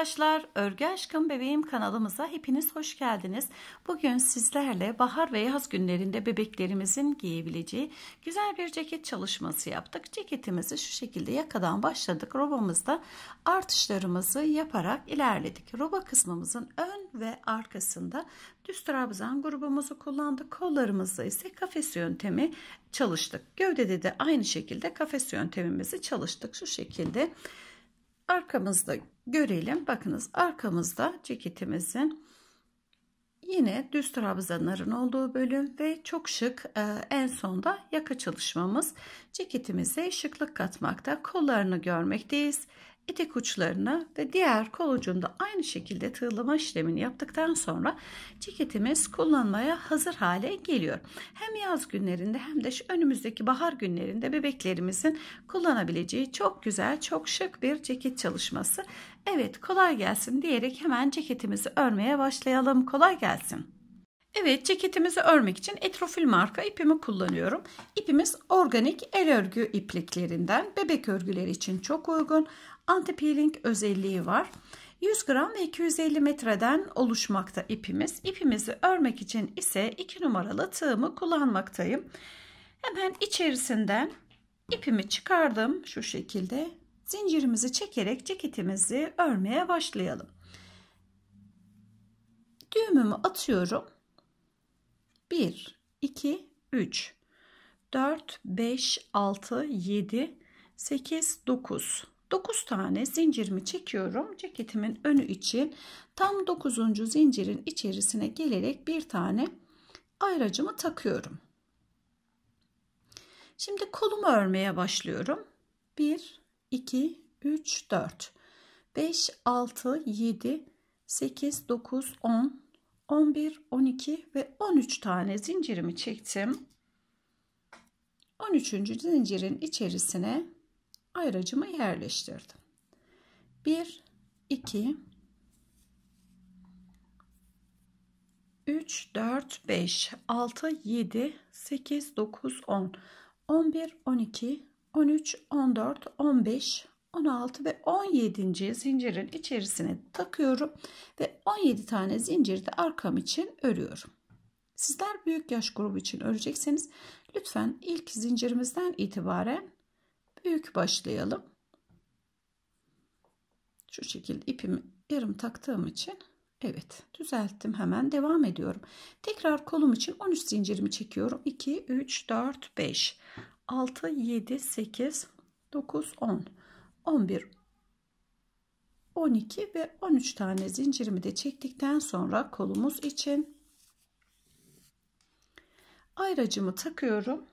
arkadaşlar, Örgü Aşkım Bebeğim kanalımıza hepiniz hoş geldiniz. Bugün sizlerle bahar ve yaz günlerinde bebeklerimizin giyebileceği güzel bir ceket çalışması yaptık. Ceketimizi şu şekilde yakadan başladık. Robamızda artışlarımızı yaparak ilerledik. Roba kısmımızın ön ve arkasında düz trabzan grubumuzu kullandık. Kollarımızda ise kafes yöntemi çalıştık. Gövdede de aynı şekilde kafes yöntemimizi çalıştık. Şu şekilde çalıştık arkamızda görelim. Bakınız arkamızda ceketimizin yine düz trabzanların olduğu bölüm ve çok şık e, en sonda yaka çalışmamız ceketimize şıklık katmakta kollarını görmekteyiz etek uçlarını ve diğer kol ucunda aynı şekilde tığlama işlemini yaptıktan sonra ceketimiz kullanmaya hazır hale geliyor. Hem yaz günlerinde hem de şu önümüzdeki bahar günlerinde bebeklerimizin kullanabileceği çok güzel, çok şık bir ceket çalışması. Evet kolay gelsin diyerek hemen ceketimizi örmeye başlayalım. Kolay gelsin. Evet ceketimizi örmek için etrofil marka ipimi kullanıyorum. İpimiz organik el örgü ipliklerinden bebek örgüleri için çok uygun anti-peeling özelliği var. 100 gram ve 250 metreden oluşmakta ipimiz. İpimizi örmek için ise 2 numaralı tığımı kullanmaktayım. Hemen içerisinden ipimi çıkardım şu şekilde. Zincirimizi çekerek ceketimizi örmeye başlayalım. Düğümümü atıyorum. 1, 2, 3, 4, 5, 6, 7, 8, 9. 9 tane zincirimi çekiyorum. Ceketimin önü için tam 9. zincirin içerisine gelerek bir tane ayracımı takıyorum. Şimdi kolumu örmeye başlıyorum. 1 2 3 4 5 6 7 8 9 10 11 12 ve 13 tane zincirimi çektim. 13. zincirin içerisine ayracımı yerleştirdim. 1, 2, 3, 4, 5, 6, 7, 8, 9, 10, 11, 12, 13, 14, 15, 16 ve 17. zincirin içerisine takıyorum ve 17 tane zinciri de arkam için örüyorum. Sizler büyük yaş grubu için örecekseniz lütfen ilk zincirimizden itibaren büyük başlayalım. Şu şekilde ipimi yarım taktığım için evet düzelttim hemen devam ediyorum. Tekrar kolum için 13 zincirimi çekiyorum. 2, 3, 4, 5, 6, 7, 8, 9, 10, 11, 12 ve 13 tane zincirimi de çektikten sonra kolumuz için ayracımı takıyorum.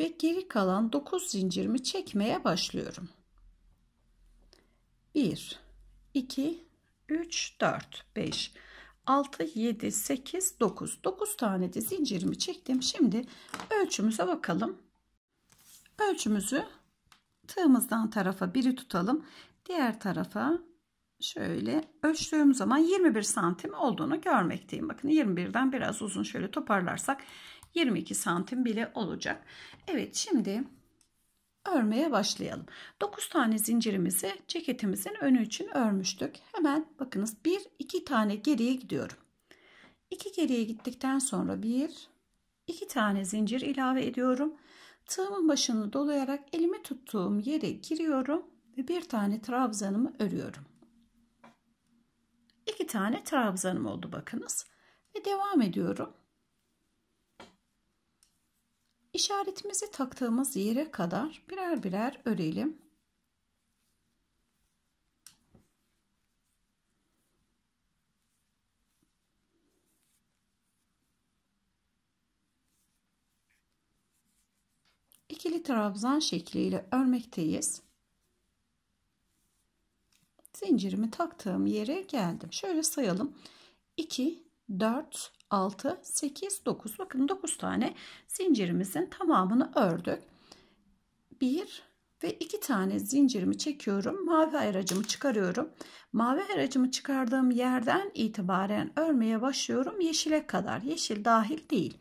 ve geri kalan 9 zincirimi çekmeye başlıyorum. 1 2 3 4 5 6 7 8 9 9 tane de zincirimi çektim. Şimdi ölçümüze bakalım. Ölçümüzü tığımızdan tarafa biri tutalım. Diğer tarafa şöyle ölçtüğüm zaman 21 santim olduğunu görmekteyim. Bakın 21'den biraz uzun şöyle toparlarsak 22 santim bile olacak. Evet şimdi örmeye başlayalım. 9 tane zincirimizi ceketimizin önü için örmüştük. Hemen bakınız 1 2 tane geriye gidiyorum. 2 geriye gittikten sonra 1 2 tane zincir ilave ediyorum. Tığımın başını dolayarak elimi tuttuğum yere giriyorum ve bir tane trabzanımı örüyorum. 2 tane trabzanım oldu bakınız. Ve devam ediyorum. İşaretimizi taktığımız yere kadar birer birer örelim. İkili trabzan şekliyle örmekteyiz. Zincirimi taktığım yere geldim. Şöyle sayalım. 2, 4, 6, 8, 9. Bakın 9 tane zincirimizin tamamını ördük. 1 ve 2 tane zincirimi çekiyorum. Mavi ayracımı çıkarıyorum. Mavi ayracımı çıkardığım yerden itibaren örmeye başlıyorum. Yeşile kadar. Yeşil dahil değil.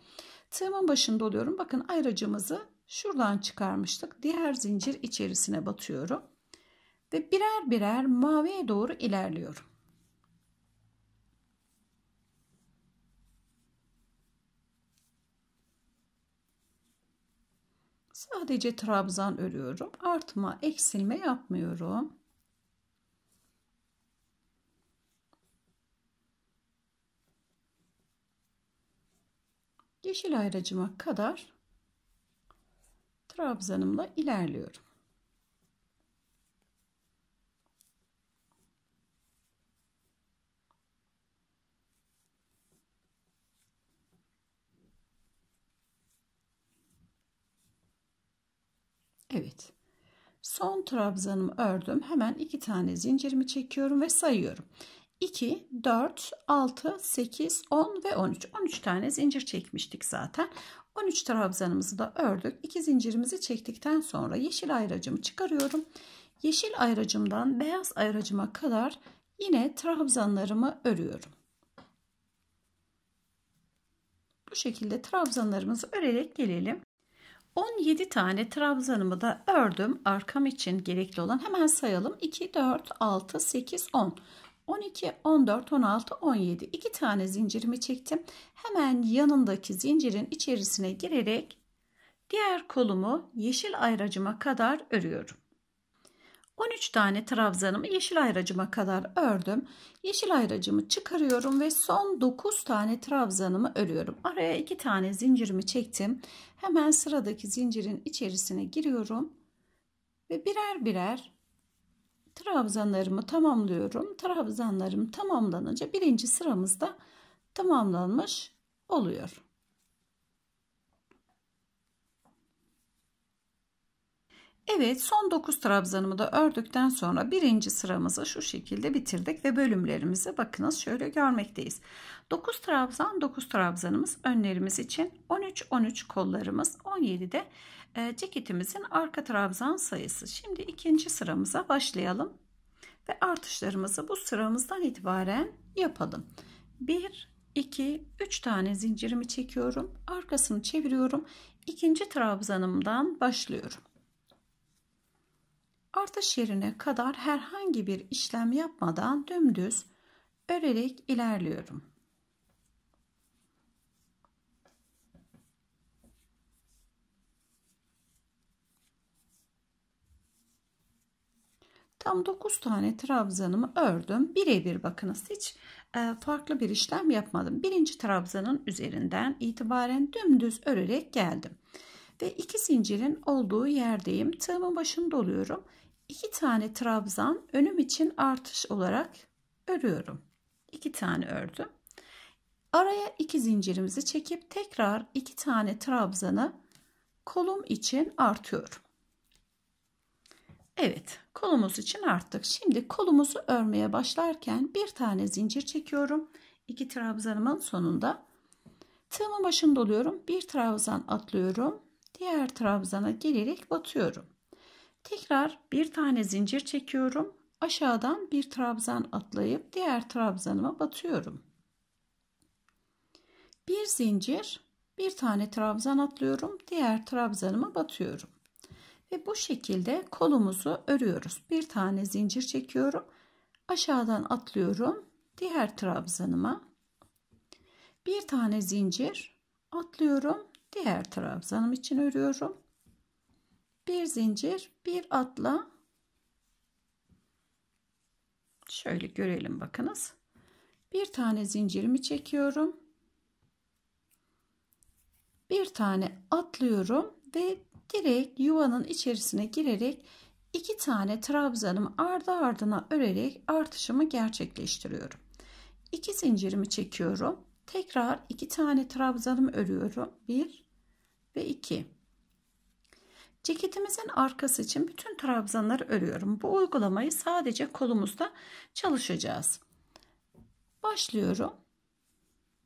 Tığımın başında oluyorum. Bakın ayracımızı şuradan çıkarmıştık. Diğer zincir içerisine batıyorum. Ve birer birer maviye doğru ilerliyorum. Sadece trabzan örüyorum. Artma, eksilme yapmıyorum. Yeşil ayracıma kadar trabzanımla ilerliyorum. Evet. Son trabzanımı ördüm. Hemen iki tane zincirimi çekiyorum ve sayıyorum. 2, 4, 6, 8, 10 ve 13. 13 tane zincir çekmiştik zaten. 13 trabzanımızı da ördük. 2 zincirimizi çektikten sonra yeşil ayracımı çıkarıyorum. Yeşil ayracımdan beyaz ayracıma kadar yine trabzanlarımı örüyorum. Bu şekilde trabzanlarımızı örerek gelelim. 17 tane trabzanımı da ördüm. Arkam için gerekli olan hemen sayalım. 2, 4, 6, 8, 10. 12, 14, 16, 17. 2 tane zincirimi çektim. Hemen yanındaki zincirin içerisine girerek diğer kolumu yeşil ayracıma kadar örüyorum. 13 tane trabzanımı yeşil ayracıma kadar ördüm. Yeşil ayracımı çıkarıyorum ve son 9 tane trabzanımı örüyorum. Araya 2 tane zincirimi çektim. Hemen sıradaki zincirin içerisine giriyorum. Ve birer birer trabzanlarımı tamamlıyorum. Trabzanlarım tamamlanınca birinci sıramızda tamamlanmış oluyor. Evet son 9 trabzanımı da ördükten sonra birinci sıramızı şu şekilde bitirdik ve bölümlerimizi bakınız şöyle görmekteyiz. 9 trabzan 9 trabzanımız önlerimiz için 13-13 kollarımız 17'de e, ceketimizin arka trabzan sayısı. Şimdi ikinci sıramıza başlayalım ve artışlarımızı bu sıramızdan itibaren yapalım. 1 2 3 tane zincirimi çekiyorum arkasını çeviriyorum ikinci trabzanımdan başlıyorum. Artış yerine kadar herhangi bir işlem yapmadan dümdüz örerek ilerliyorum. Tam 9 tane trabzanımı ördüm. Birebir bakınız hiç e, farklı bir işlem yapmadım. Birinci trabzanın üzerinden itibaren dümdüz örerek geldim. Ve iki zincirin olduğu yerdeyim. Tığımın başında doluyorum. 2 tane trabzan önüm için artış olarak örüyorum. 2 tane ördüm. Araya 2 zincirimizi çekip tekrar 2 tane trabzanı kolum için artıyorum. Evet kolumuz için arttık. Şimdi kolumuzu örmeye başlarken bir tane zincir çekiyorum. İki trabzanımın sonunda. Tığımın başını doluyorum. Bir trabzan atlıyorum. Diğer trabzana gelerek batıyorum. Tekrar bir tane zincir çekiyorum. Aşağıdan bir trabzan atlayıp diğer trabzanıma batıyorum. Bir zincir, bir tane trabzan atlıyorum. Diğer trabzanıma batıyorum. Ve bu şekilde kolumuzu örüyoruz. Bir tane zincir çekiyorum. Aşağıdan atlıyorum. Diğer trabzanıma. Bir tane zincir atlıyorum. Diğer trabzanım için örüyorum bir zincir bir atla şöyle görelim bakınız bir tane zincirimi çekiyorum bir tane atlıyorum ve direkt yuvanın içerisine girerek iki tane trabzanımı ardı ardına örerek artışımı gerçekleştiriyorum iki zincirimi çekiyorum tekrar iki tane trabzanımı örüyorum bir ve iki Ceketimizin arkası için bütün trabzanları örüyorum. Bu uygulamayı sadece kolumuzda çalışacağız. Başlıyorum.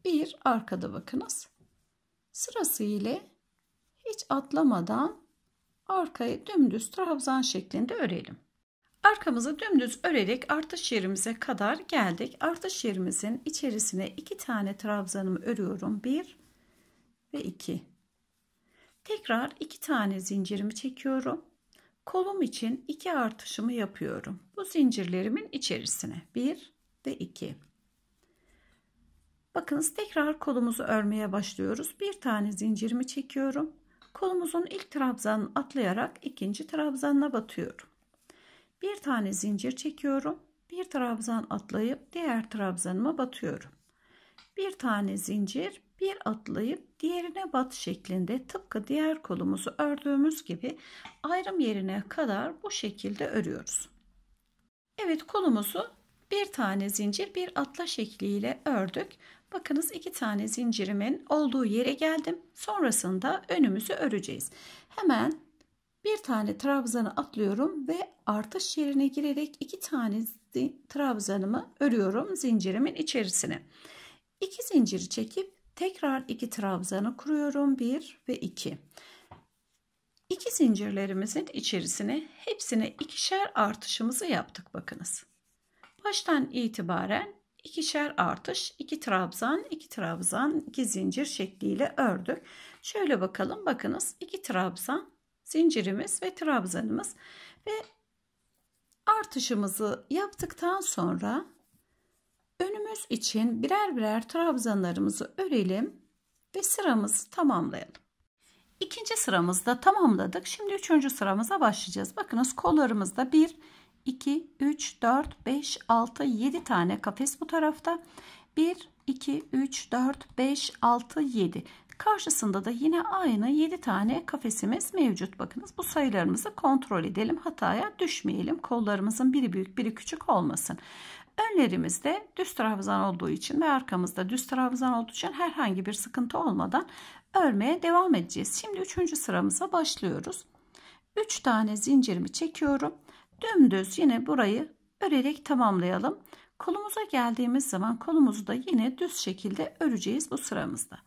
Bir arkada bakınız. Sırası ile hiç atlamadan arkayı dümdüz trabzan şeklinde örelim. Arkamızı dümdüz örerek artış yerimize kadar geldik. Artış yerimizin içerisine iki tane trabzanımı örüyorum. Bir ve iki. Tekrar iki tane zincirimi çekiyorum. Kolum için iki artışımı yapıyorum. Bu zincirlerimin içerisine bir ve iki. Bakınız tekrar kolumuzu örmeye başlıyoruz. Bir tane zincirimi çekiyorum. Kolumuzun ilk trabzanı atlayarak ikinci trabzanına batıyorum. Bir tane zincir çekiyorum. Bir trabzan atlayıp diğer trabzanıma batıyorum. Bir tane zincir, bir atlayıp diğerine bat şeklinde tıpkı diğer kolumuzu ördüğümüz gibi ayrım yerine kadar bu şekilde örüyoruz. Evet kolumuzu bir tane zincir bir atla şekliyle ördük. Bakınız iki tane zincirimin olduğu yere geldim. Sonrasında önümüzü öreceğiz. Hemen bir tane trabzanı atlıyorum ve artış yerine girerek iki tane trabzanımı örüyorum zincirimin içerisine. İki zinciri çekip tekrar iki trabzanı kuruyorum 1 ve 2 İki zincirlerimizin içerisine hepsine ikişer artışımızı yaptık bakınız baştan itibaren ikişer artış iki trabzan iki trabzan iki zincir şekliyle ördük şöyle bakalım bakınız iki trabzan zincirimiz ve trabzanımız ve artışımızı yaptıktan sonra Önümüz için birer birer trabzanlarımızı örelim ve sıramızı tamamlayalım. İkinci sıramızı da tamamladık. Şimdi üçüncü sıramıza başlayacağız. Bakınız kollarımızda 1, 2, 3, 4, 5, 6, 7 tane kafes bu tarafta. 1, 2, 3, 4, 5, 6, 7. Karşısında da yine aynı 7 tane kafesimiz mevcut. Bakınız bu sayılarımızı kontrol edelim. Hataya düşmeyelim. Kollarımızın biri büyük biri küçük olmasın. Önlerimizde düz trabzan olduğu için ve arkamızda düz trabzan olduğu için herhangi bir sıkıntı olmadan örmeye devam edeceğiz. Şimdi üçüncü sıramıza başlıyoruz. 3 tane zincirimi çekiyorum. Dümdüz yine burayı örerek tamamlayalım. Kolumuza geldiğimiz zaman kolumuzu da yine düz şekilde öreceğiz bu sıramızda.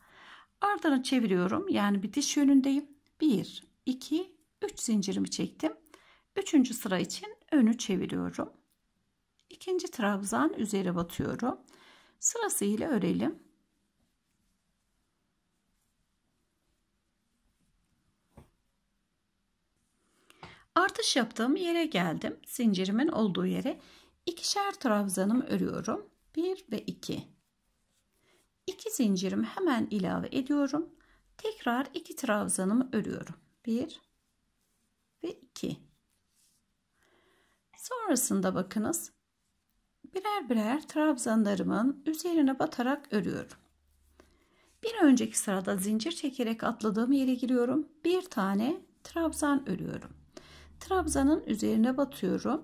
Ardını çeviriyorum. Yani bitiş yönündeyim. 1, 2, 3 zincirimi çektim. Üçüncü sıra için önü çeviriyorum ikinci trabzan üzeri batıyorum sırasıyla örelim artış yaptığım yere geldim zincirimin olduğu yere ikişer trabzanım örüyorum 1 ve 2 2 zincirimi hemen ilave ediyorum tekrar 2 trabzanımı örüyorum 1 ve 2 sonrasında bakınız birer birer trabzanlarımın üzerine batarak örüyorum. Bir önceki sırada zincir çekerek atladığım yere giriyorum. Bir tane trabzan örüyorum. Trabzanın üzerine batıyorum.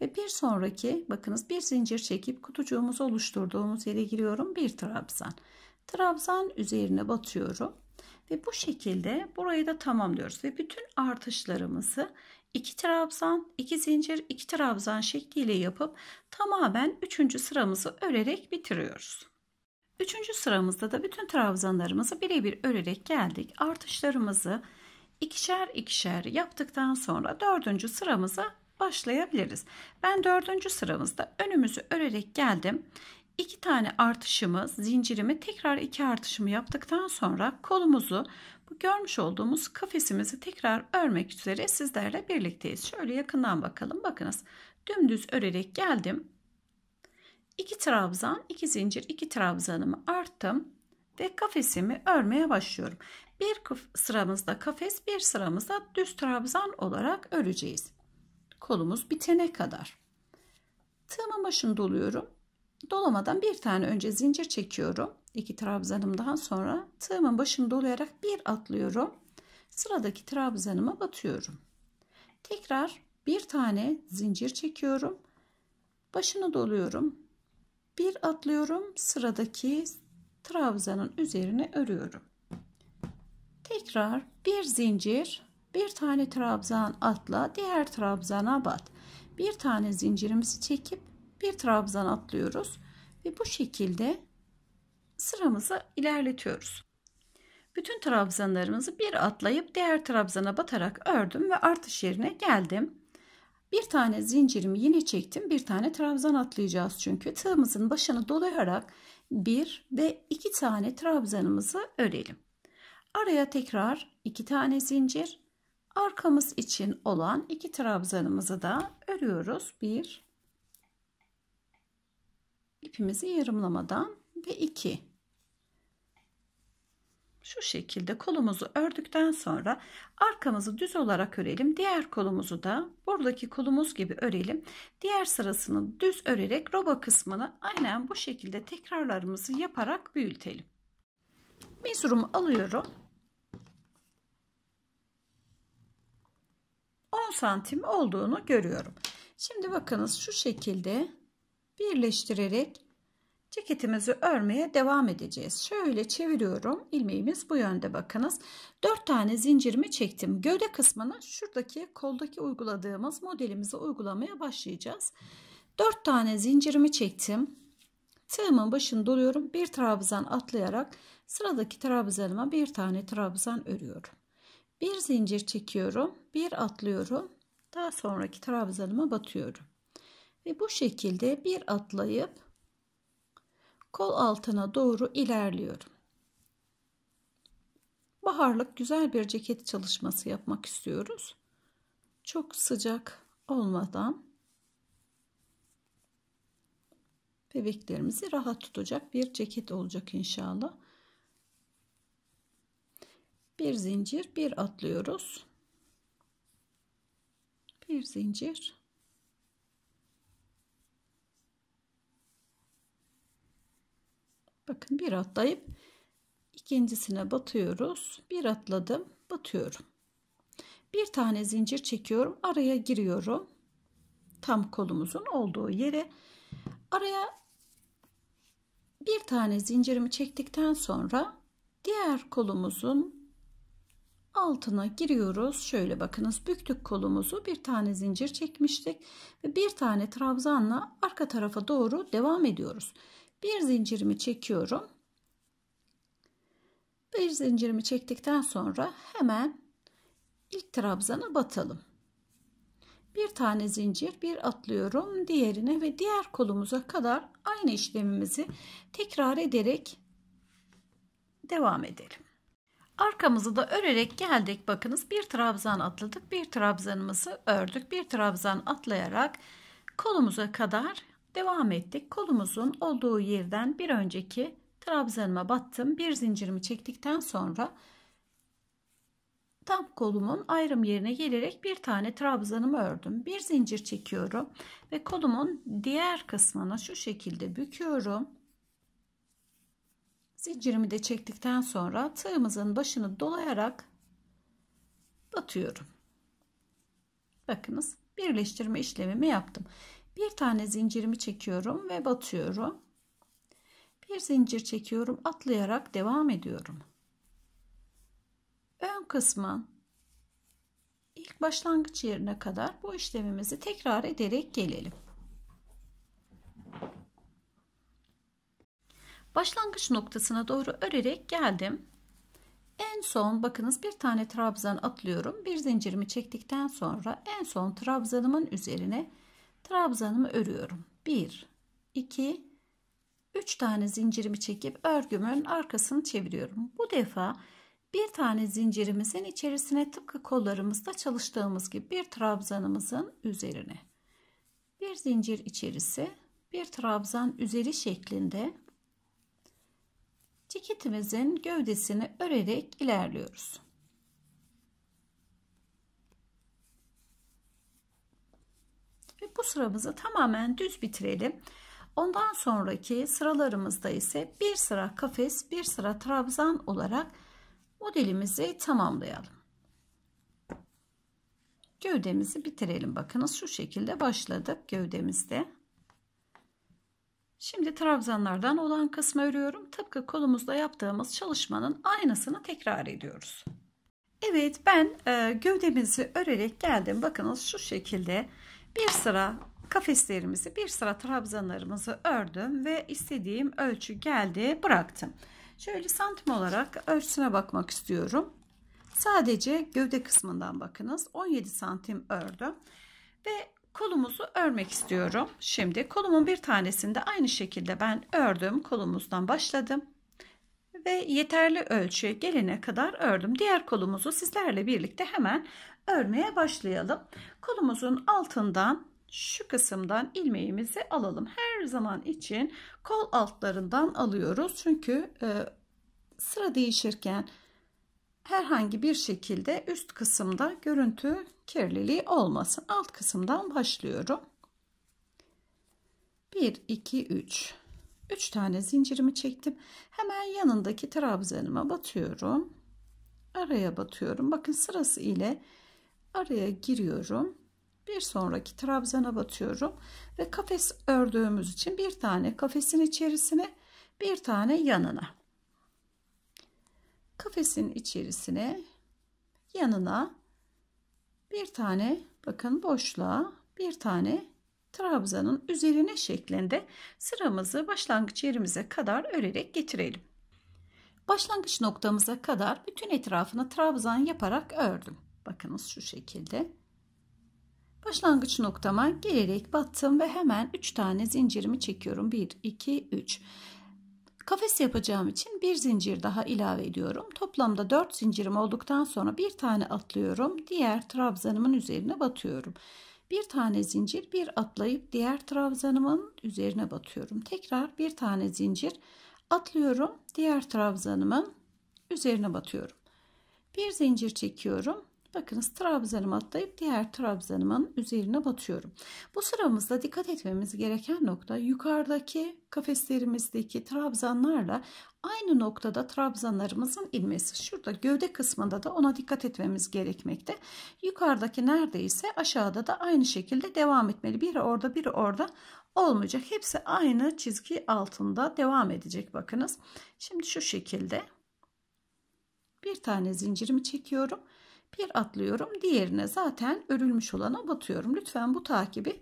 Ve bir sonraki bakınız bir zincir çekip kutucuğumuzu oluşturduğumuz yere giriyorum. Bir trabzan. Trabzan üzerine batıyorum. Ve bu şekilde burayı da tamamlıyoruz. Ve bütün artışlarımızı 2 trabzan, 2 zincir, 2 trabzan şekliyle yapıp tamamen 3. sıramızı örerek bitiriyoruz. 3. sıramızda da bütün trabzanlarımızı birebir örerek geldik. Artışlarımızı ikişer ikişer yaptıktan sonra 4. sıramıza başlayabiliriz. Ben 4. sıramızda önümüzü örerek geldim. 2 tane artışımı, zincirimi tekrar 2 artışımı yaptıktan sonra kolumuzu bu görmüş olduğumuz kafesimizi tekrar örmek üzere sizlerle birlikteyiz. Şöyle yakından bakalım. Bakınız dümdüz örerek geldim. 2 trabzan, 2 zincir, 2 trabzanımı arttım ve kafesimi örmeye başlıyorum. Bir sıramızda kafes, bir sıramızda düz trabzan olarak öreceğiz. Kolumuz bitene kadar. Tığımın başını doluyorum. Dolamadan bir tane önce zincir çekiyorum iki daha sonra tığımın başını dolayarak bir atlıyorum. Sıradaki trabzanıma batıyorum. Tekrar bir tane zincir çekiyorum. Başını doluyorum. Bir atlıyorum. Sıradaki trabzanın üzerine örüyorum. Tekrar bir zincir, bir tane trabzan atla, diğer trabzana bat. Bir tane zincirimizi çekip bir trabzan atlıyoruz ve bu şekilde sıramızı ilerletiyoruz. Bütün trabzanlarımızı bir atlayıp diğer trabzana batarak ördüm ve artış yerine geldim. Bir tane zincirimi yine çektim. Bir tane trabzan atlayacağız çünkü. Tığımızın başını dolayarak bir ve iki tane trabzanımızı örelim. Araya tekrar iki tane zincir. Arkamız için olan iki trabzanımızı da örüyoruz. Bir ipimizi yarımlamadan ve 2. Şu şekilde kolumuzu ördükten sonra arkamızı düz olarak örelim. Diğer kolumuzu da buradaki kolumuz gibi örelim. Diğer sırasını düz örerek roba kısmını aynen bu şekilde tekrarlarımızı yaparak büyütelim. Mezurumu alıyorum. 10 santim olduğunu görüyorum. Şimdi bakınız şu şekilde birleştirerek ceketimizi örmeye devam edeceğiz. Şöyle çeviriyorum. İlmeğimiz bu yönde bakınız. 4 tane zincirimi çektim. Gövde kısmını şuradaki koldaki uyguladığımız modelimizi uygulamaya başlayacağız. 4 tane zincirimi çektim. Tığımın başını doluyorum. Bir trabzan atlayarak sıradaki trabzanıma bir tane trabzan örüyorum. Bir zincir çekiyorum. Bir atlıyorum. Daha sonraki trabzanıma batıyorum. Ve bu şekilde bir atlayıp kol altına doğru ilerliyorum. Baharlık güzel bir ceket çalışması yapmak istiyoruz. Çok sıcak olmadan bebeklerimizi rahat tutacak bir ceket olacak inşallah. Bir zincir bir atlıyoruz. Bir zincir Bakın bir atlayıp ikincisine batıyoruz. Bir atladım batıyorum. Bir tane zincir çekiyorum. Araya giriyorum. Tam kolumuzun olduğu yere. Araya bir tane zincirimi çektikten sonra diğer kolumuzun altına giriyoruz. Şöyle bakınız büktük kolumuzu bir tane zincir çekmiştik ve bir tane trabzanla arka tarafa doğru devam ediyoruz. Bir zincirimi çekiyorum. Bir zincirimi çektikten sonra hemen ilk trabzana batalım. Bir tane zincir bir atlıyorum diğerine ve diğer kolumuza kadar aynı işlemimizi tekrar ederek devam edelim. Arkamızı da örerek geldik. Bakınız bir trabzan atladık. Bir trabzanımızı ördük. Bir trabzan atlayarak kolumuza kadar Devam ettik. Kolumuzun olduğu yerden bir önceki trabzanıma battım. Bir zincirimi çektikten sonra tam kolumun ayrım yerine gelerek bir tane trabzanımı ördüm. Bir zincir çekiyorum ve kolumun diğer kısmını şu şekilde büküyorum. Zincirimi de çektikten sonra tığımızın başını dolayarak batıyorum. Bakınız birleştirme işlemimi yaptım. Bir tane zincirimi çekiyorum ve batıyorum. Bir zincir çekiyorum, atlayarak devam ediyorum. Ön kısmın ilk başlangıç yerine kadar bu işlemimizi tekrar ederek gelelim. Başlangıç noktasına doğru örerek geldim. En son bakınız bir tane trabzan atlıyorum. Bir zincirimi çektikten sonra en son trabzanımın üzerine trabzanımı örüyorum. 1 2 3 tane zincirimi çekip örgümün arkasını çeviriyorum. Bu defa bir tane zincirimizin içerisine tıpkı kollarımızda çalıştığımız gibi bir trabzanımızın üzerine bir zincir içerisi bir trabzan üzeri şeklinde ceketimizin gövdesini örerek ilerliyoruz. Bu sıramızı tamamen düz bitirelim. Ondan sonraki sıralarımızda ise bir sıra kafes, bir sıra trabzan olarak modelimizi tamamlayalım. Gövdemizi bitirelim. Bakınız şu şekilde başladık gövdemizde. Şimdi trabzanlardan olan kısmı örüyorum. Tıpkı kolumuzda yaptığımız çalışmanın aynısını tekrar ediyoruz. Evet ben e, gövdemizi örerek geldim. Bakınız şu şekilde bir sıra kafeslerimizi bir sıra trabzanlarımızı ördüm ve istediğim ölçü geldi bıraktım. Şöyle santim olarak ölçüsüne bakmak istiyorum. Sadece gövde kısmından bakınız 17 santim ördüm ve kolumuzu örmek istiyorum. Şimdi kolumun bir tanesinde aynı şekilde ben ördüm kolumuzdan başladım ve yeterli ölçüye gelene kadar ördüm. Diğer kolumuzu sizlerle birlikte hemen örmeye başlayalım. Kolumuzun altından şu kısımdan ilmeğimizi alalım. Her zaman için kol altlarından alıyoruz. Çünkü e, sıra değişirken herhangi bir şekilde üst kısımda görüntü kirliliği olmasın. Alt kısımdan başlıyorum. 1 2 3 3 tane zincirimi çektim. Hemen yanındaki trabzanıma batıyorum. Araya batıyorum. Bakın sırası ile araya giriyorum. Bir sonraki trabzana batıyorum ve kafes ördüğümüz için bir tane kafesin içerisine bir tane yanına. Kafesin içerisine yanına bir tane bakın boşluğa bir tane trabzanın üzerine şeklinde sıramızı başlangıç yerimize kadar örerek getirelim. Başlangıç noktamıza kadar bütün etrafını trabzan yaparak ördüm. Bakınız şu şekilde. Başlangıç noktama gelerek battım ve hemen 3 tane zincirimi çekiyorum. 1, 2, 3. Kafes yapacağım için bir zincir daha ilave ediyorum. Toplamda 4 zincirim olduktan sonra bir tane atlıyorum. Diğer trabzanımın üzerine batıyorum. Bir tane zincir bir atlayıp diğer trabzanımın üzerine batıyorum. Tekrar bir tane zincir atlıyorum. Diğer trabzanımın üzerine batıyorum. Bir zincir çekiyorum. Bakınız trabzanımı atlayıp diğer trabzanımın üzerine batıyorum. Bu sıramızda dikkat etmemiz gereken nokta yukarıdaki kafeslerimizdeki trabzanlarla aynı noktada trabzanlarımızın inmesi. Şurada gövde kısmında da ona dikkat etmemiz gerekmekte. Yukarıdaki neredeyse aşağıda da aynı şekilde devam etmeli. Biri orada biri orada olmayacak. Hepsi aynı çizgi altında devam edecek bakınız. Şimdi şu şekilde bir tane zincirimi çekiyorum bir atlıyorum diğerine zaten örülmüş olana batıyorum. Lütfen bu takibi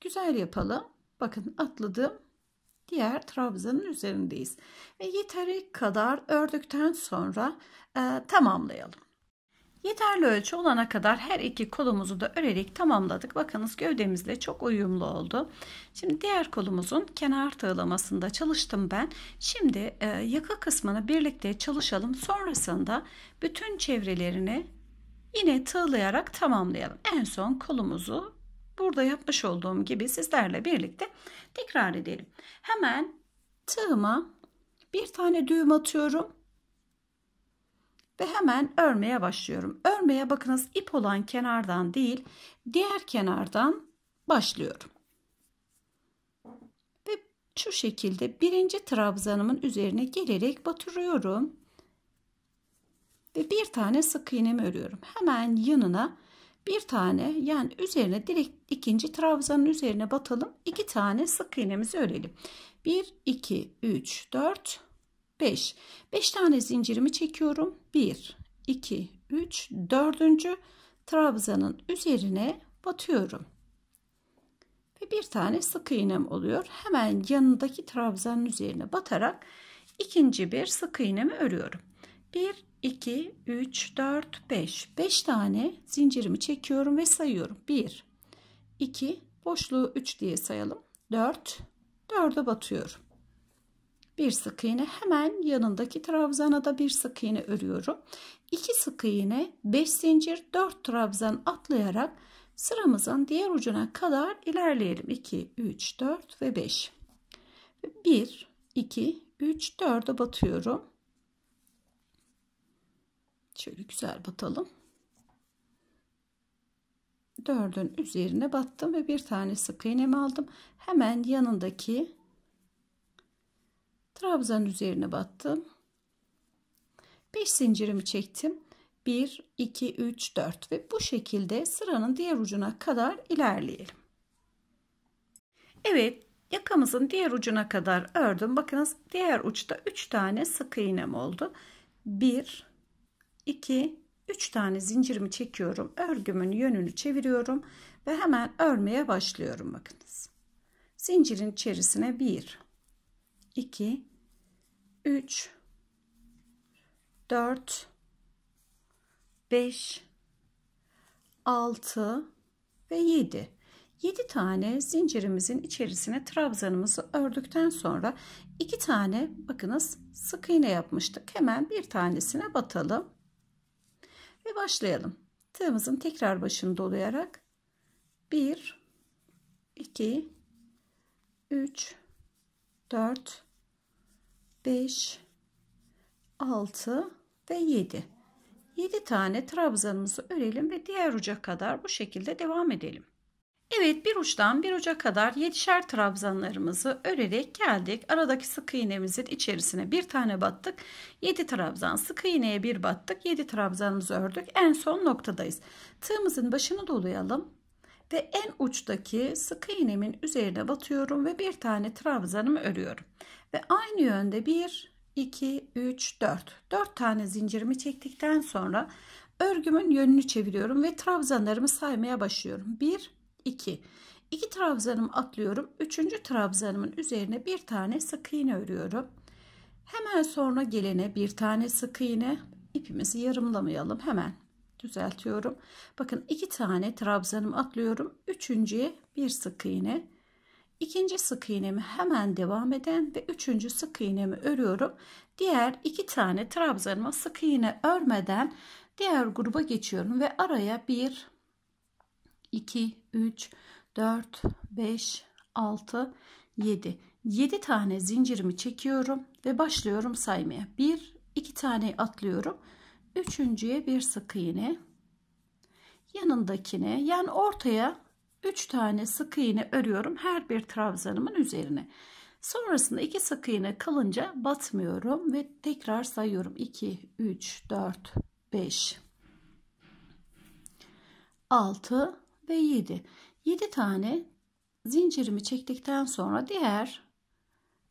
güzel yapalım. Bakın atladım. Diğer trabzanın üzerindeyiz. Ve yeteri kadar ördükten sonra e, tamamlayalım. Yeterli ölçü olana kadar her iki kolumuzu da örerek tamamladık. Bakınız gövdemizle çok uyumlu oldu. Şimdi diğer kolumuzun kenar tığlamasında çalıştım ben. Şimdi e, yaka kısmını birlikte çalışalım. Sonrasında bütün çevrelerini Yine tığlayarak tamamlayalım. En son kolumuzu burada yapmış olduğum gibi sizlerle birlikte tekrar edelim. Hemen tığıma bir tane düğüm atıyorum. Ve hemen örmeye başlıyorum. Örmeye bakınız ip olan kenardan değil diğer kenardan başlıyorum. Ve şu şekilde birinci trabzanımın üzerine gelerek batırıyorum ve bir tane sık iğnemi örüyorum. Hemen yanına bir tane yani üzerine direkt ikinci trabzanın üzerine batalım. iki tane sık iğnemizi örelim. 1, 2, 3, 4, 5. 5 tane zincirimi çekiyorum. 1, 2, 3, 4. trabzanın üzerine batıyorum. Ve bir tane sık iğnem oluyor. Hemen yanındaki trabzanın üzerine batarak ikinci bir sık iğnemi örüyorum. 1, 2, 3, 4, 5. 5 tane zincirimi çekiyorum ve sayıyorum. 1, 2, boşluğu 3 diye sayalım. 4, 4'e batıyorum. Bir sık iğne hemen yanındaki trabzana da bir sık iğne örüyorum. 2 sık iğne, 5 zincir, 4 trabzan atlayarak sıramızın diğer ucuna kadar ilerleyelim. 2, 3, 4 ve 5. 1, 2, 3, 4'e batıyorum. Şöyle güzel batalım. Dördün üzerine battım ve bir tane sık iğnemi aldım. Hemen yanındaki trabzan üzerine battım. 5 zincirimi çektim. 1, 2, 3, 4 ve bu şekilde sıranın diğer ucuna kadar ilerleyelim. Evet yakamızın diğer ucuna kadar ördüm. Bakınız diğer uçta 3 tane sık iğnem oldu. 1, 2, 3 tane zincirimi çekiyorum. Örgümün yönünü çeviriyorum ve hemen örmeye başlıyorum bakınız. Zincirin içerisine 1, 2, 3, 4, 5, 6 ve 7. 7 tane zincirimizin içerisine trabzanımızı ördükten sonra 2 tane bakınız sık iğne yapmıştık. Hemen bir tanesine batalım. Ve başlayalım. Tığımızın tekrar başını dolayarak 1 2 3 4 5 6 ve 7 7 tane trabzanımızı örelim ve diğer uca kadar bu şekilde devam edelim. Evet bir uçtan bir uca kadar yedişer trabzanlarımızı örerek geldik. Aradaki sık iğnemizin içerisine bir tane battık. 7 trabzan sık iğneye bir battık. 7 trabzanımızı ördük. En son noktadayız. Tığımızın başını dolayalım. Ve en uçtaki sık iğnemin üzerine batıyorum ve bir tane trabzanımı örüyorum. Ve aynı yönde 1, 2, 3, 4. 4 tane zincirimi çektikten sonra örgümün yönünü çeviriyorum ve trabzanlarımı saymaya başlıyorum. 1, 2. 2 trabzanımı atlıyorum. 3. trabzanımın üzerine bir tane sık iğne örüyorum. Hemen sonra gelene bir tane sık iğne ipimizi yarımlamayalım hemen düzeltiyorum. Bakın iki tane trabzanım atlıyorum. Üçüncüye bir sık iğne. İkinci sık iğnemi hemen devam eden ve üçüncü sık iğnemi örüyorum. Diğer iki tane trabzanıma sık iğne örmeden diğer gruba geçiyorum ve araya bir 2, 3, 4, 5, 6, 7. 7 tane zincirimi çekiyorum ve başlıyorum saymaya. 1, 2 tane atlıyorum. Üçüncüye bir sık iğne. Yanındakine yani ortaya 3 tane sık iğne örüyorum her bir trabzanımın üzerine. Sonrasında 2 sık iğne kalınca batmıyorum ve tekrar sayıyorum. 2, 3, 4, 5, 6, ve 7. 7 tane zincirimi çektikten sonra diğer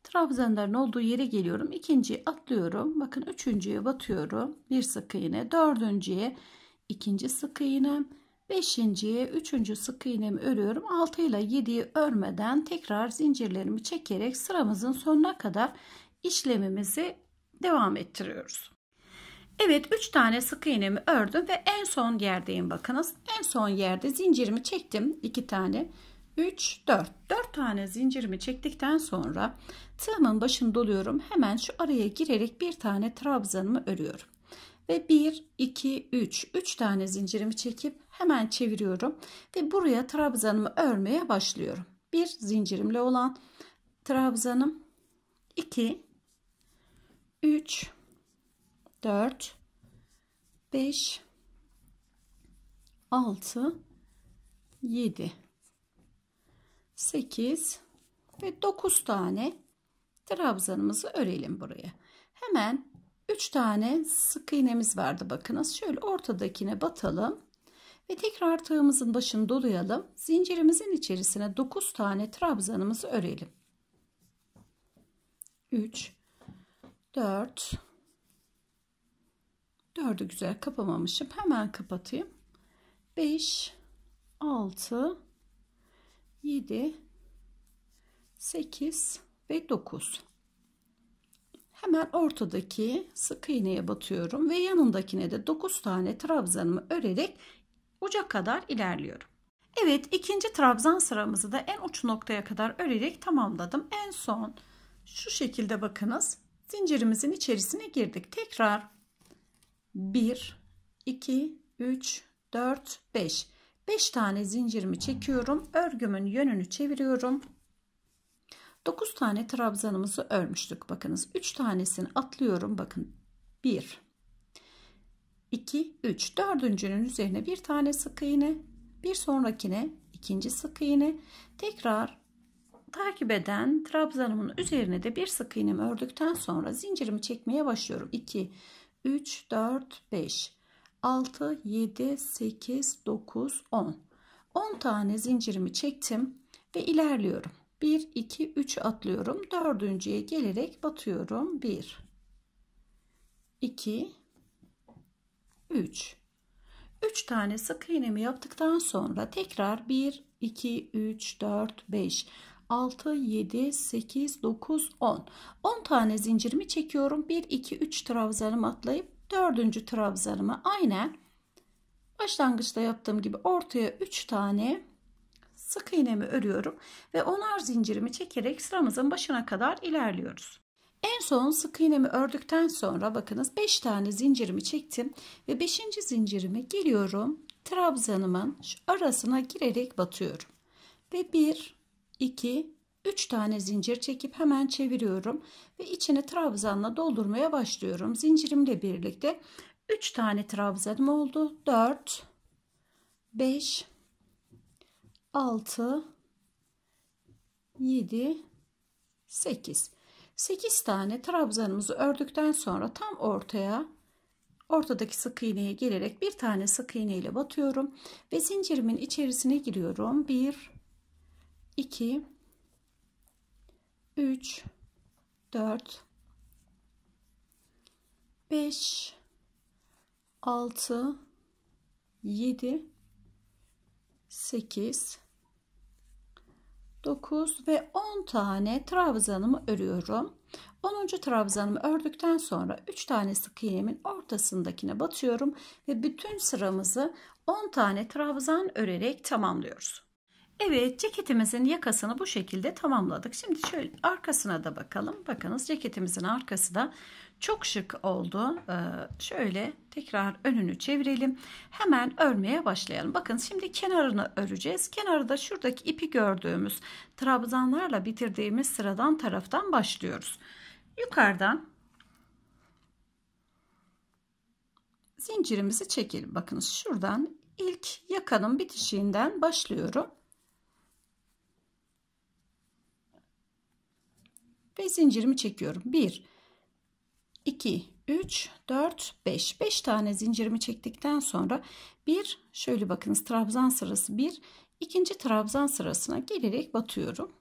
trabzanların olduğu yere geliyorum. İkinciyi atlıyorum. Bakın üçüncüye batıyorum. Bir sık iğne. Dördüncüye ikinci sık iğnem. Beşinciye üçüncü sık iğnemi örüyorum. Altıyla yediyi örmeden tekrar zincirlerimi çekerek sıramızın sonuna kadar işlemimizi devam ettiriyoruz. Evet 3 tane sık iğnemi ördüm ve en son yerdeyim bakınız. En son yerde zincirimi çektim 2 tane. 3 4 4 tane zincirimi çektikten sonra tığımın başını doluyorum. Hemen şu araya girerek bir tane trabzanımı örüyorum. Ve 1 2 3 3 tane zincirimi çekip hemen çeviriyorum ve buraya trabzanımı örmeye başlıyorum. Bir zincirimle olan trabzanım 2 3 4 5 6 7 8 ve 9 tane trabzanımızı örelim buraya. Hemen 3 tane sık iğnemiz vardı bakınız. Şöyle ortadakine batalım ve tekrar tığımızın başını dolayalım. Zincirimizin içerisine 9 tane trabzanımızı örelim. 3 4 4'ü güzel kapamamışım. Hemen kapatayım. 5, 6, 7, 8 ve 9. Hemen ortadaki sık iğneye batıyorum ve yanındakine de 9 tane trabzanımı örerek uca kadar ilerliyorum. Evet ikinci trabzan sıramızı da en uç noktaya kadar örerek tamamladım. En son şu şekilde bakınız zincirimizin içerisine girdik. Tekrar 1 2 3 4 5 5 tane zincirimi çekiyorum örgümün yönünü çeviriyorum 9 tane trabzanımızı örmüştük bakınız 3 tanesini atlıyorum bakın 1 2 3 dördüncünün üzerine bir tane sık iğne bir sonrakine ikinci sık iğne tekrar takip eden trabzanımın üzerine de bir sık iğnemi ördükten sonra zincirimi çekmeye başlıyorum 2 3, 4, 5, 6, 7, 8, 9, 10. 10 tane zincirimi çektim ve ilerliyorum. 1, 2, 3 atlıyorum. Dördüncüye gelerek batıyorum. 1, 2, 3. 3 tane sık iğnemi yaptıktan sonra tekrar 1, 2, 3, 4, 5. 6, 7, 8, 9, 10. 10 tane zincirimi çekiyorum. 1, 2, 3 trabzanımı atlayıp 4. trabzanımı aynen başlangıçta yaptığım gibi ortaya 3 tane sık iğnemi örüyorum ve onar zincirimi çekerek sıramızın başına kadar ilerliyoruz. En son sık iğnemi ördükten sonra bakınız 5 tane zincirimi çektim ve 5. zincirimi geliyorum trabzanımın arasına girerek batıyorum. Ve 1 2, 3 tane zincir çekip hemen çeviriyorum ve içini trabzanla doldurmaya başlıyorum. Zincirimle birlikte 3 tane trabzanım oldu. 4 5 6 7 8 8 tane trabzanımızı ördükten sonra tam ortaya ortadaki sık iğneye gelerek bir tane sık iğne ile batıyorum ve zincirimin içerisine giriyorum. 1 2 3 4 5 6 7 8 9 ve 10 tane trabzanımı örüyorum. 10. trabzanımı ördükten sonra 3 tane sık iğnemin ortasındakine batıyorum ve bütün sıramızı 10 tane trabzan örerek tamamlıyoruz. Evet ceketimizin yakasını bu şekilde tamamladık. Şimdi şöyle arkasına da bakalım. Bakınız ceketimizin arkası da çok şık oldu. Ee, şöyle tekrar önünü çevirelim. Hemen örmeye başlayalım. Bakın şimdi kenarını öreceğiz. Kenarı da şuradaki ipi gördüğümüz trabzanlarla bitirdiğimiz sıradan taraftan başlıyoruz. Yukarıdan zincirimizi çekelim. Bakınız şuradan ilk yakanın bitişiğinden başlıyorum. ve zincirimi çekiyorum. 1 2 3 4 5 5 tane zincirimi çektikten sonra bir şöyle bakınız trabzan sırası 1 ikinci trabzan sırasına gelerek batıyorum.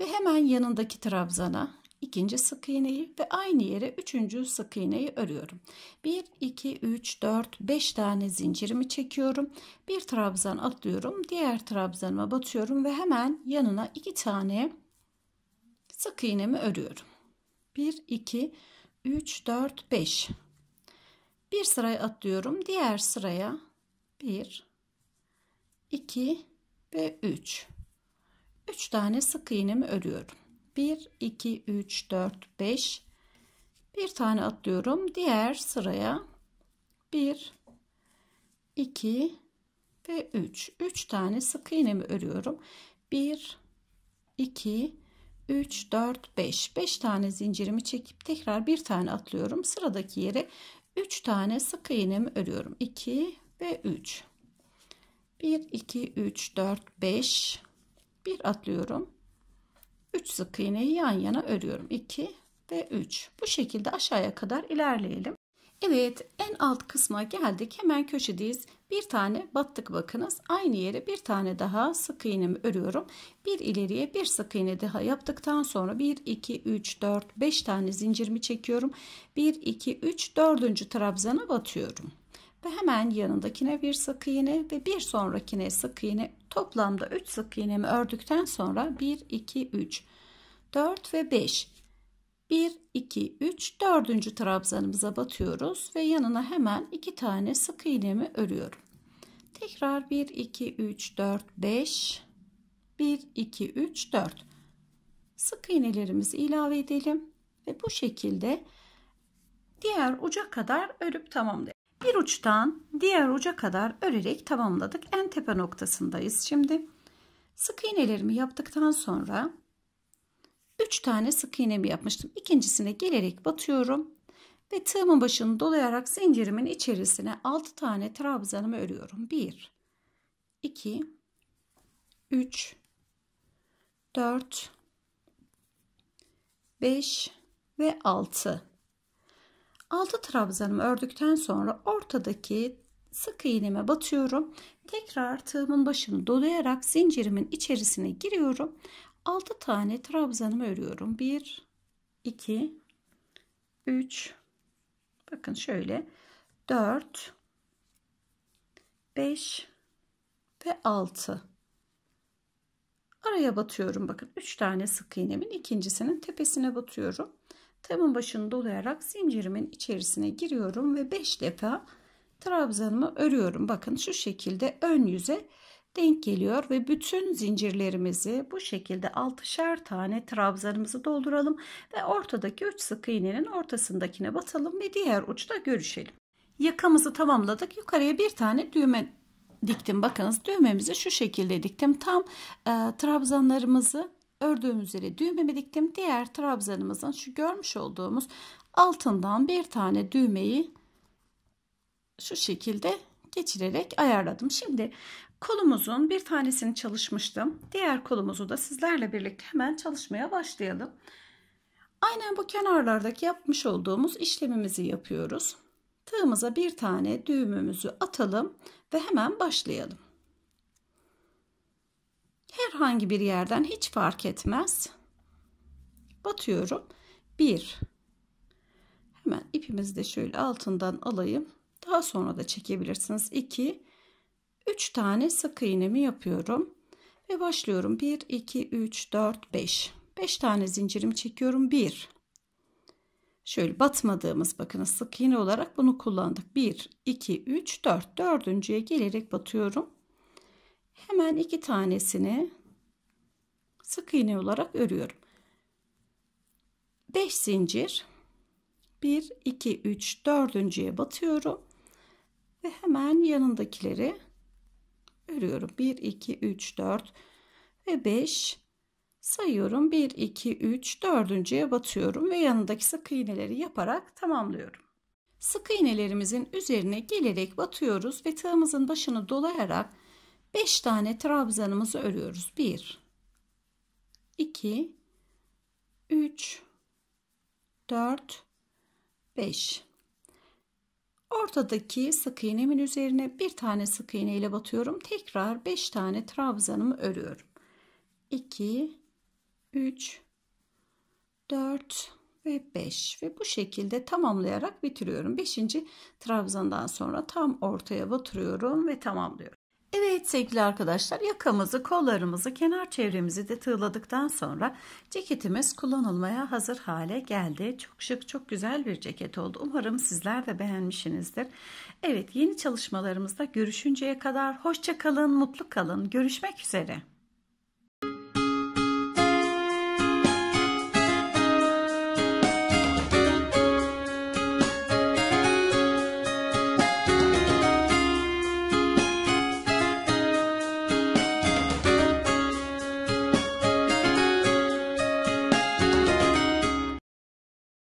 Ve hemen yanındaki trabzana ikinci sık iğneyi ve aynı yere üçüncü sık iğneyi örüyorum. 1 2 3 4 5 tane zincirimi çekiyorum. Bir trabzan atlıyorum. Diğer trabzanıma batıyorum ve hemen yanına iki tane Sık iğnemi örüyorum. 1, 2, 3, 4, 5. Bir sıraya atlıyorum. Diğer sıraya 1, 2 ve 3. 3 tane sık iğnemi örüyorum. 1, 2, 3, 4, 5. Bir tane atlıyorum. Diğer sıraya 1, 2 ve 3. 3 tane sık iğnemi örüyorum. 1, 2 3, 4, 5. 5 tane zincirimi çekip tekrar bir tane atlıyorum. Sıradaki yere 3 tane sık iğnemi örüyorum. 2 ve 3. 1, 2, 3, 4, 5. Bir atlıyorum. 3 sık iğneyi yan yana örüyorum. 2 ve 3. Bu şekilde aşağıya kadar ilerleyelim. Evet en alt kısma geldik. Hemen köşedeyiz. Bir tane battık bakınız. Aynı yere bir tane daha sık iğnemi örüyorum. Bir ileriye bir sık iğne daha yaptıktan sonra 1 2 3 4 5 tane zincirimi çekiyorum. 1 2 3 4. trabzana batıyorum. Ve hemen yanındakine bir sık iğne ve bir sonrakine sık iğne toplamda 3 sık iğnemi ördükten sonra 1 2 3 4 ve 5 1, 2, 3, 4. trabzanımıza batıyoruz ve yanına hemen 2 tane sık iğnemi örüyorum. Tekrar 1, 2, 3, 4, 5. 1, 2, 3, 4. Sık iğnelerimizi ilave edelim. Ve bu şekilde diğer uca kadar örüp tamamlayalım. Bir uçtan diğer uca kadar örerek tamamladık. En tepe noktasındayız şimdi. Sık iğnelerimi yaptıktan sonra 3 tane sık iğnemi yapmıştım. İkincisine gelerek batıyorum ve tığımın başını dolayarak zincirimin içerisine 6 tane trabzanımı örüyorum. 1, 2, 3, 4, 5 ve 6. 6 trabzanımı ördükten sonra ortadaki sık iğneme batıyorum. Tekrar tığımın başını dolayarak zincirimin içerisine giriyorum. 6 tane trabzanımı örüyorum. 1 2 3 Bakın şöyle 4 5 ve 6 araya batıyorum bakın 3 tane sık iğnemin ikincisinin tepesine batıyorum Tamın başını dolayarak zincirimin içerisine giriyorum ve 5 defa trabzanımı örüyorum bakın şu şekilde ön yüze denk geliyor ve bütün zincirlerimizi bu şekilde altışar tane trabzanımızı dolduralım ve ortadaki 3 sık iğnenin ortasındakine batalım ve diğer uçta görüşelim. Yakamızı tamamladık. Yukarıya bir tane düğme diktim. Bakınız düğmemizi şu şekilde diktim. Tam e, trabzanlarımızı ördüğümüz yere düğmemi diktim. Diğer trabzanımızın şu görmüş olduğumuz altından bir tane düğmeyi şu şekilde geçirerek ayarladım. Şimdi Kolumuzun bir tanesini çalışmıştım. Diğer kolumuzu da sizlerle birlikte hemen çalışmaya başlayalım. Aynen bu kenarlardaki yapmış olduğumuz işlemimizi yapıyoruz. Tığımıza bir tane düğümümüzü atalım ve hemen başlayalım. Herhangi bir yerden hiç fark etmez. Batıyorum. 1 Hemen ipimizi de şöyle altından alayım. Daha sonra da çekebilirsiniz. 2 3 tane sık iğnemi yapıyorum ve başlıyorum 1 2 3 4 5 5 tane zincirimi çekiyorum 1 şöyle batmadığımız bakın sık iğne olarak bunu kullandık 1 2 3 4 dördüncüye gelerek batıyorum hemen iki tanesini sık iğne olarak örüyorum 5 zincir 1 2 3 dördüncüye batıyorum ve hemen yanındakileri örüyorum. 1, 2, 3, 4 ve 5 sayıyorum. 1, 2, 3, dördüncüye batıyorum ve yanındaki sık iğneleri yaparak tamamlıyorum. Sık iğnelerimizin üzerine gelerek batıyoruz ve tığımızın başını dolayarak 5 tane trabzanımızı örüyoruz. 1, 2, 3, 4, 5. Ortadaki sık iğnemin üzerine bir tane sık iğne ile batıyorum. Tekrar 5 tane trabzanımı örüyorum. 2 3 4 ve 5 ve bu şekilde tamamlayarak bitiriyorum. 5. trabzandan sonra tam ortaya batırıyorum ve tamamlıyorum. Evet sevgili arkadaşlar yakamızı, kollarımızı, kenar çevremizi de tığladıktan sonra ceketimiz kullanılmaya hazır hale geldi. Çok şık, çok güzel bir ceket oldu. Umarım sizler de beğenmişsinizdir. Evet yeni çalışmalarımızda görüşünceye kadar hoşça kalın, mutlu kalın. Görüşmek üzere.